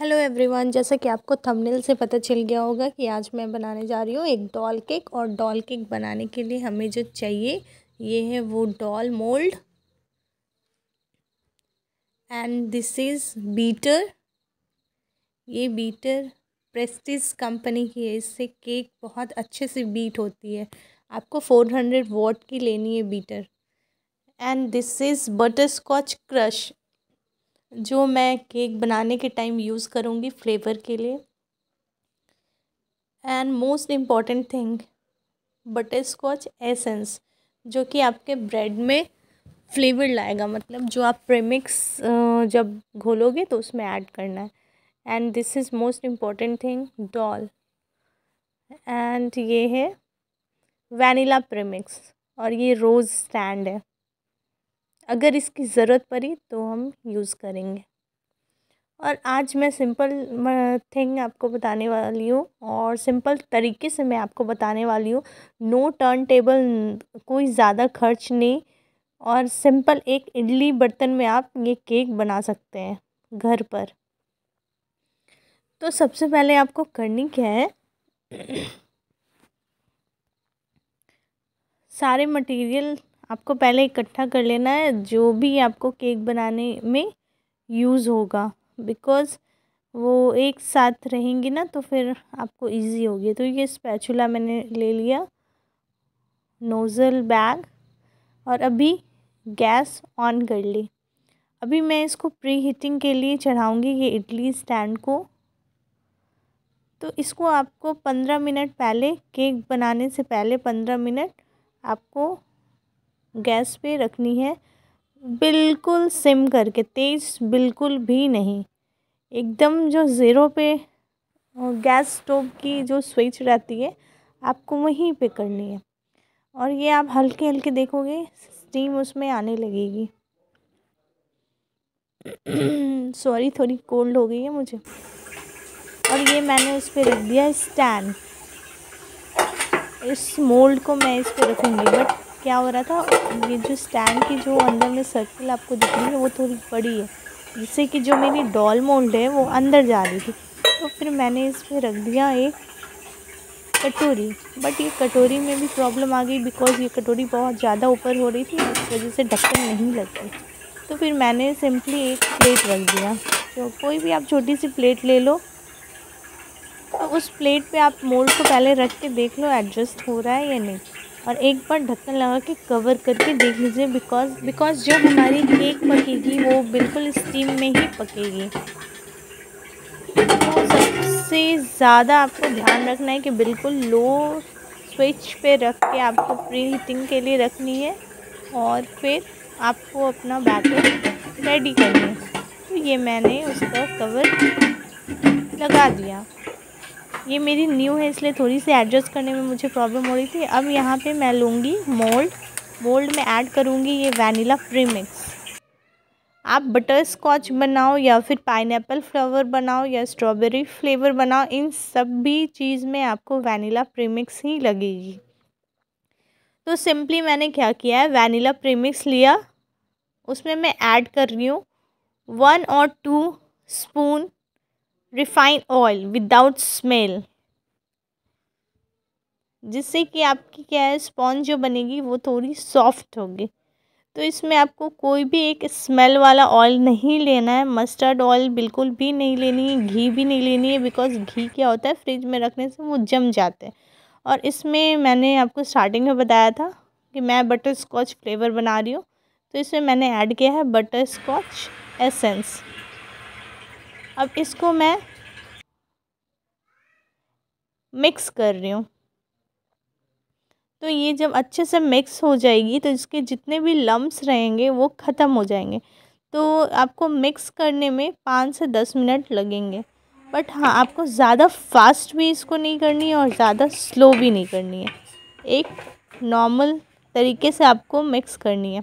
hello everyone जैसा कि आपको थंबनेल से पता चल गया होगा कि आज मैं बनाने जा रही हूँ एक डॉल केक और डॉल केक बनाने के लिए हमें जो चाहिए ये है वो doll mould and this is beater ये बीटर प्रेस्टिज कंपनी की है इससे केक बहुत अच्छे से बीट होती है आपको फोर हंड्रेड वॉट की लेनी है beater and this is butterscotch crush जो मैं केक बनाने के टाइम यूज़ करूँगी फ्लेवर के लिए and most important thing butterscotch essence जो कि आपके ब्रेड में फ्लेवर लाएगा मतलब जो आप प्रेमिक्स जब घोलोगे तो उसमें ऐड करना है and this is most important thing doll and ये है वनीला प्रेमिक्स और ये रोज़ स्टैंड है अगर इसकी ज़रूरत पड़ी तो हम यूज़ करेंगे और आज मैं सिंपल थिंग आपको बताने वाली हूँ और सिंपल तरीके से मैं आपको बताने वाली हूँ नो टर्न टेबल कोई ज़्यादा खर्च नहीं और सिंपल एक इडली बर्तन में आप ये केक बना सकते हैं घर पर तो सबसे पहले आपको करनी क्या है सारे मटेरियल आपको पहले इकट्ठा कर लेना है जो भी आपको केक बनाने में यूज़ होगा बिकॉज़ वो एक साथ रहेंगी ना तो फिर आपको इजी होगी तो ये स्पैचुला मैंने ले लिया नोज़ल बैग और अभी गैस ऑन कर ली अभी मैं इसको प्री हीटिंग के लिए चढ़ाऊँगी ये इडली स्टैंड को तो इसको आपको पंद्रह मिनट पहले केक बनाने से पहले पंद्रह मिनट आपको गैस पे रखनी है बिल्कुल सिम करके तेज़ बिल्कुल भी नहीं एकदम जो ज़ीरो पे गैस स्टोव की जो स्विच रहती है आपको वहीं पे करनी है और ये आप हल्के हल्के देखोगे स्टीम उसमें आने लगेगी सॉरी थोड़ी कोल्ड हो गई है मुझे और ये मैंने उस पर रख दिया स्टैंड इस मोल्ड को मैं इस पर रखूँगी बट क्या हो रहा था ये जो स्टैंड की जो अंदर में सर्किल आपको दिख रही है वो थोड़ी बड़ी है जिससे कि जो मेरी डॉल मोल्ड है वो अंदर जा रही थी तो फिर मैंने इस पर रख दिया एक कटोरी बट ये कटोरी में भी प्रॉब्लम आ गई बिकॉज ये कटोरी बहुत ज़्यादा ऊपर हो रही थी इस वजह से ढक्कन नहीं लग रही तो फिर मैंने सिंपली एक प्लेट रख दिया जो तो कोई भी आप छोटी सी प्लेट ले लो तो उस प्लेट पे आप मोल्ड को पहले रख के देख लो एडजस्ट हो रहा है या नहीं और एक बार ढक्कन लगा के कवर करके देख लीजिए बिकॉज बिकॉज जो हमारी केक पकेगी वो बिल्कुल स्टीम में ही पकेगी तो सबसे ज़्यादा आपको ध्यान रखना है कि बिल्कुल लो स्विच पे रख के आपको प्री हीटिंग के लिए रखनी है और फिर आपको अपना बैटर रेडी करना है तो ये मैंने उसका कवर लगा दिया ये मेरी न्यू है इसलिए थोड़ी सी एडजस्ट करने में मुझे प्रॉब्लम हो रही थी अब यहाँ पे मैं लूँगी मोल्ड मोल्ड में ऐड करूँगी ये वैनिला प्रीमिक्स आप बटर स्कॉच बनाओ या फिर पाइनएप्पल फ्लेवर बनाओ या स्ट्रॉबेरी फ्लेवर बनाओ इन सब भी चीज़ में आपको वैनिला प्रीमिक्स ही लगेगी तो सिंपली मैंने क्या किया है वैनिला प्रीमिक्स लिया उसमें मैं ऐड कर रही हूँ वन और two spoon refine oil without smell जिससे कि आपकी क्या है स्पॉन्ज जो बनेगी वो थोड़ी सॉफ्ट होगी तो इसमें आपको कोई भी एक स्मेल वाला ऑयल नहीं लेना है मस्टर्ड ऑयल बिल्कुल भी नहीं लेनी है घी भी नहीं लेनी है बिकॉज घी क्या होता है फ्रिज में रखने से वो जम जाते हैं और इसमें मैंने आपको स्टार्टिंग में बताया था कि मैं बटर स्कॉच फ्लेवर बना रही हूँ तो इसमें मैंने ऐड किया है बटर स्कॉच एसेंस अब इसको मैं मिक्स कर रही हूँ तो ये जब अच्छे से मिक्स हो जाएगी तो इसके जितने भी लम्ब्स रहेंगे वो ख़त्म हो जाएंगे तो आपको मिक्स करने में पाँच से दस मिनट लगेंगे बट हाँ आपको ज़्यादा फास्ट भी इसको नहीं करनी है और ज़्यादा स्लो भी नहीं करनी है एक नॉर्मल तरीके से आपको मिक्स करनी है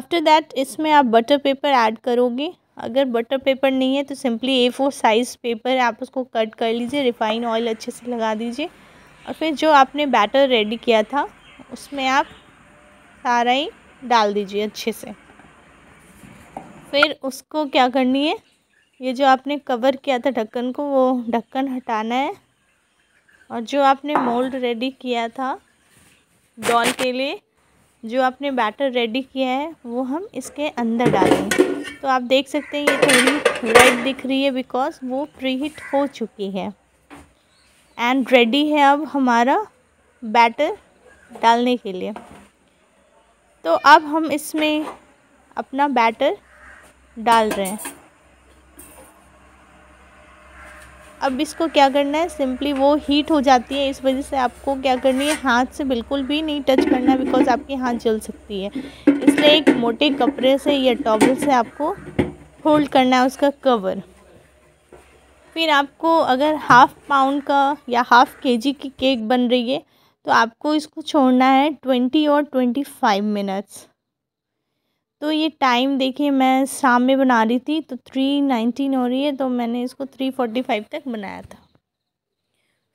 आफ्टर दैट इसमें आप बटर पेपर ऐड करोगे अगर बटर पेपर नहीं है तो simply A four size paper है आप उसको कट कर लीजिए रिफ़ाइन ऑयल अच्छे से लगा दीजिए और फिर जो आपने बैटर रेडी किया था उसमें आप सारा ही डाल दीजिए अच्छे से फिर उसको क्या करनी है ये जो आपने कवर किया था ढक्कन को वो ढक्कन हटाना है और जो आपने मोल्ड रेडी किया था डॉल के लिए जो आपने बैटर रेडी किया है वो हम इसके अंदर डालेंगे तो आप देख सकते हैं ये थोड़ी रेड दिख रही है बिकॉज वो प्री हीट हो चुकी है एंड रेडी है अब हमारा बैटर डालने के लिए तो अब हम इसमें अपना बैटर डाल रहे हैं अब इसको क्या करना है सिंपली वो हीट हो जाती है इस वजह से आपको क्या करनी है हाथ से बिल्कुल भी नहीं टच करना है बिकॉज आपकी हाथ जल सकती है से एक मोटे कपड़े से या टॉवल से आपको होल्ड करना है उसका कवर फिर आपको अगर हाफ़ पाउंड का या हाफ़ केजी की केक बन रही है तो आपको इसको छोड़ना है ट्वेंटी और ट्वेंटी फाइव मिनट्स तो ये टाइम देखिए मैं शाम में बना रही थी तो थ्री नाइनटीन हो रही है तो मैंने इसको थ्री फोर्टी फाइव तक बनाया था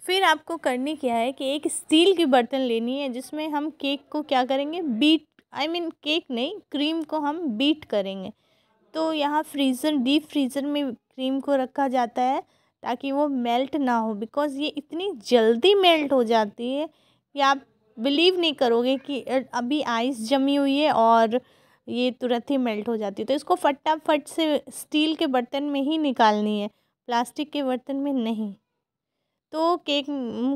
फिर आपको करनी क्या है कि एक स्टील की बर्तन लेनी है जिसमें हम केक को क्या करेंगे beat I I mean mean, cake नहीं क्रीम को हम बीट करेंगे तो यहाँ फ्रीज़र डीप फ्रीज़र में क्रीम को रखा जाता है ताकि वो मेल्ट ना हो बिकॉज़ ये इतनी जल्दी मेल्ट हो जाती है कि आप बिलीव नहीं करोगे कि अभी आइस जमी हुई है और ये तुरंत ही मेल्ट हो जाती है तो इसको फटाफट से स्टील के बर्तन में ही निकालनी है प्लास्टिक के बर्तन में नहीं तो केक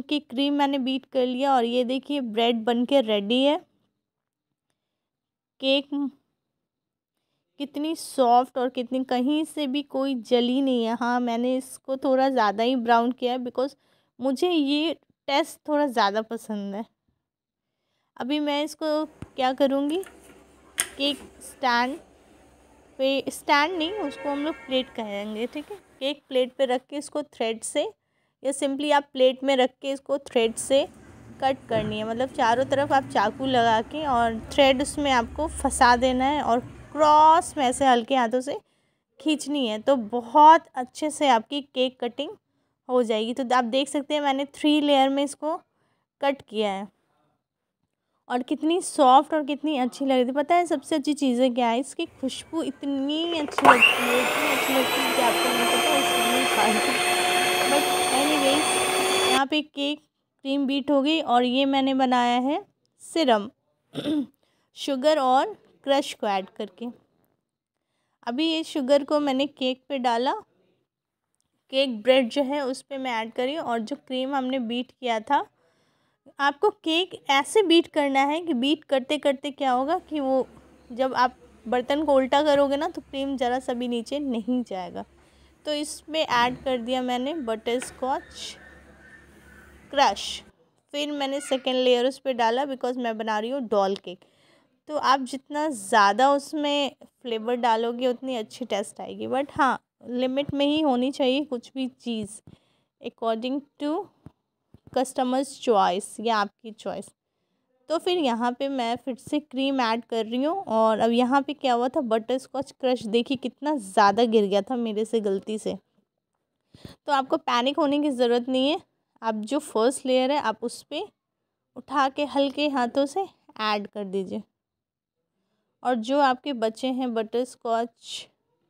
की क्रीम मैंने बीट कर लिया और ये देखिए ब्रेड बन के रेडी है केक कितनी सॉफ्ट और कितनी कहीं से भी कोई जली नहीं है हाँ मैंने इसको थोड़ा ज़्यादा ही ब्राउन किया है बिकॉज मुझे ये टेस्ट थोड़ा ज़्यादा पसंद है अभी मैं इसको क्या करूँगी केक स्टैंड पे स्टैंड नहीं उसको हम लोग प्लेट कहेंगे ठीक है केक प्लेट पे रख के इसको थ्रेड से या सिंपली आप प्लेट में रख के इसको थ्रेड से कट करनी है मतलब चारों तरफ आप चाकू लगा के और थ्रेड उसमें आपको फंसा देना है और क्रॉस में ऐसे हल्के हाथों से खींचनी है तो बहुत अच्छे से आपकी केक कटिंग हो जाएगी तो आप देख सकते हैं मैंने थ्री लेयर में इसको कट किया है और कितनी सॉफ्ट और कितनी अच्छी लग रही थी पता है सबसे अच्छी चीज़ें क्या है इसकी खुशबू इतनी अच्छी लगती है इतनी अच्छी लगती है कि आपको नहीं पता इसलिए बट एनी यहाँ पे केक क्रीम बीट हो गई और ये मैंने बनाया है सिरम शुगर और क्रश को ऐड करके अभी ये शुगर को मैंने केक पे डाला केक ब्रेड जो है उस पर मैं ऐड करी और जो क्रीम हमने बीट किया था आपको केक ऐसे बीट करना है कि बीट करते करते क्या होगा कि वो जब आप बर्तन को उल्टा करोगे ना तो क्रीम ज़रा सभी नीचे नहीं जाएगा तो इसमें ऐड कर दिया मैंने बटर स्कॉच क्रश फिर मैंने सेकेंड लेयर उस पर डाला बिकॉज मैं बना रही हूँ डॉल केक तो आप जितना ज़्यादा उसमें फ्लेवर डालोगे उतनी अच्छी टेस्ट आएगी बट हाँ लिमिट में ही होनी चाहिए कुछ भी चीज़ अकॉर्डिंग टू कस्टमर्स चॉइस या आपकी चॉइस तो फिर यहाँ पे मैं फिर से क्रीम ऐड कर रही हूँ और अब यहाँ पे क्या हुआ था बटर स्कॉच क्रश देखिए कितना ज़्यादा गिर गया था मेरे से गलती से तो आपको पैनिक होने की ज़रूरत नहीं है आप जो फर्स्ट लेयर है आप उस पर उठा के हल्के हाथों से ऐड कर दीजिए और जो आपके बचे हैं बटर स्कॉच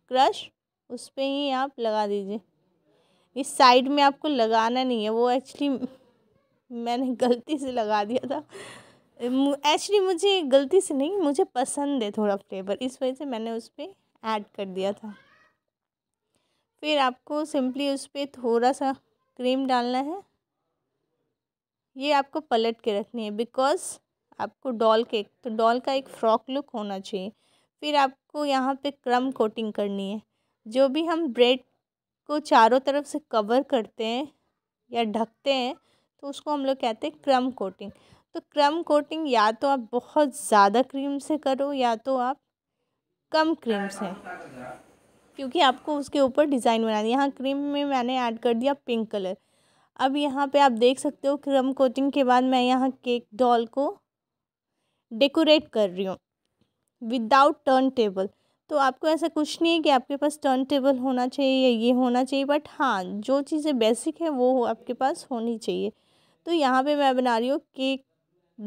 क्रश उस पर ही आप लगा दीजिए इस साइड में आपको लगाना नहीं है वो एक्चुअली मैंने गलती से लगा दिया था एक्चुअली मुझे गलती से नहीं मुझे पसंद है थोड़ा फ्लेवर इस वजह से मैंने उस पर ऐड कर दिया था फिर आपको सिंपली उस पर थोड़ा सा क्रीम डालना है ये आपको पलट के रखनी है बिकॉज़ आपको डॉल के तो डॉल का एक फ्रॉक लुक होना चाहिए फिर आपको यहाँ पे क्रम कोटिंग करनी है जो भी हम ब्रेड को चारों तरफ से कवर करते हैं या ढकते हैं तो उसको हम लोग कहते हैं क्रम कोटिंग तो क्रम कोटिंग या तो आप बहुत ज़्यादा क्रीम से करो या तो आप कम क्रीम से क्योंकि आपको उसके ऊपर डिज़ाइन बनानी है यहाँ क्रीम में मैंने ऐड कर दिया पिंक कलर अब यहाँ पे आप देख सकते हो क्रम कोटिंग के बाद मैं यहाँ केक डॉल को डेकोरेट कर रही हूँ विदाउट टर्न टेबल तो आपको ऐसा कुछ नहीं है कि आपके पास टर्न टेबल होना चाहिए या ये होना चाहिए बट हाँ जो चीज़ें बेसिक है वो आपके पास होनी चाहिए तो यहाँ पे मैं बना रही हूँ केक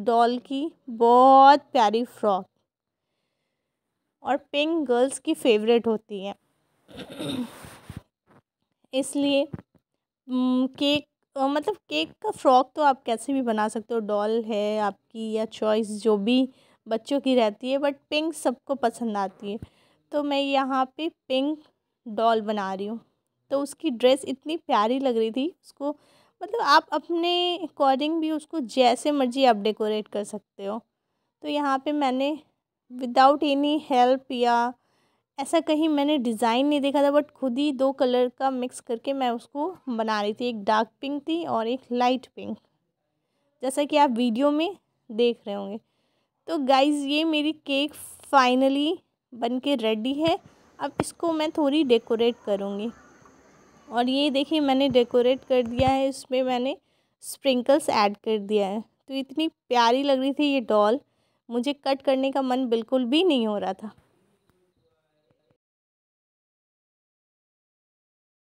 डॉल की बहुत प्यारी फ्रॉक और पिंक गर्ल्स की फेवरेट होती है इसलिए केक मतलब केक का फ़्रॉक तो आप कैसे भी बना सकते हो डॉल है आपकी या चॉइस जो भी बच्चों की रहती है बट पिंक सबको पसंद आती है तो मैं यहाँ पे पिंक डॉल बना रही हूँ तो उसकी ड्रेस इतनी प्यारी लग रही थी उसको मतलब आप अपने अकॉर्डिंग भी उसको जैसे मर्जी आप डेकोरेट कर सकते हो तो यहाँ पे मैंने विदाउट एनी हेल्प या ऐसा कहीं मैंने डिज़ाइन नहीं देखा था बट खुद ही दो कलर का मिक्स करके मैं उसको बना रही थी एक डार्क पिंक थी और एक लाइट पिंक जैसा कि आप वीडियो में देख रहे होंगे तो गाइज़ ये मेरी केक फाइनली बन के रेडी है अब इसको मैं थोड़ी डेकोरेट करूँगी और ये देखिए मैंने डेकोरेट कर दिया है इसमें मैंने स्प्रिंकल्स ऐड कर दिया है तो इतनी प्यारी लग रही थी ये डॉल मुझे कट करने का मन बिल्कुल भी नहीं हो रहा था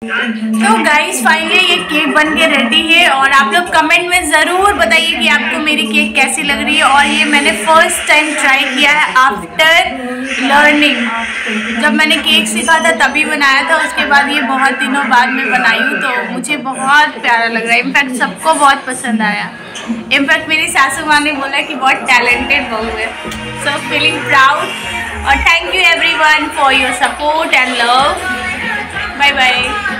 तो गाइस फाइनली ये केक बन के रेडी है और आप लोग कमेंट में ज़रूर बताइए कि आपको मेरी केक कैसी लग रही है और ये मैंने फर्स्ट टाइम ट्राई किया है आफ्टर लर्निंग जब मैंने केक सीखा था तभी बनाया था उसके बाद ये बहुत दिनों बाद में बनाई हूँ तो मुझे बहुत प्यारा लग रहा है इनफैक्ट सबको बहुत पसंद आया इनफैक्ट मेरी सासू माँ ने बोला कि बहुत टैलेंटेड बहु है सो फीलिंग प्राउड और thank you every for your support and love 拜拜。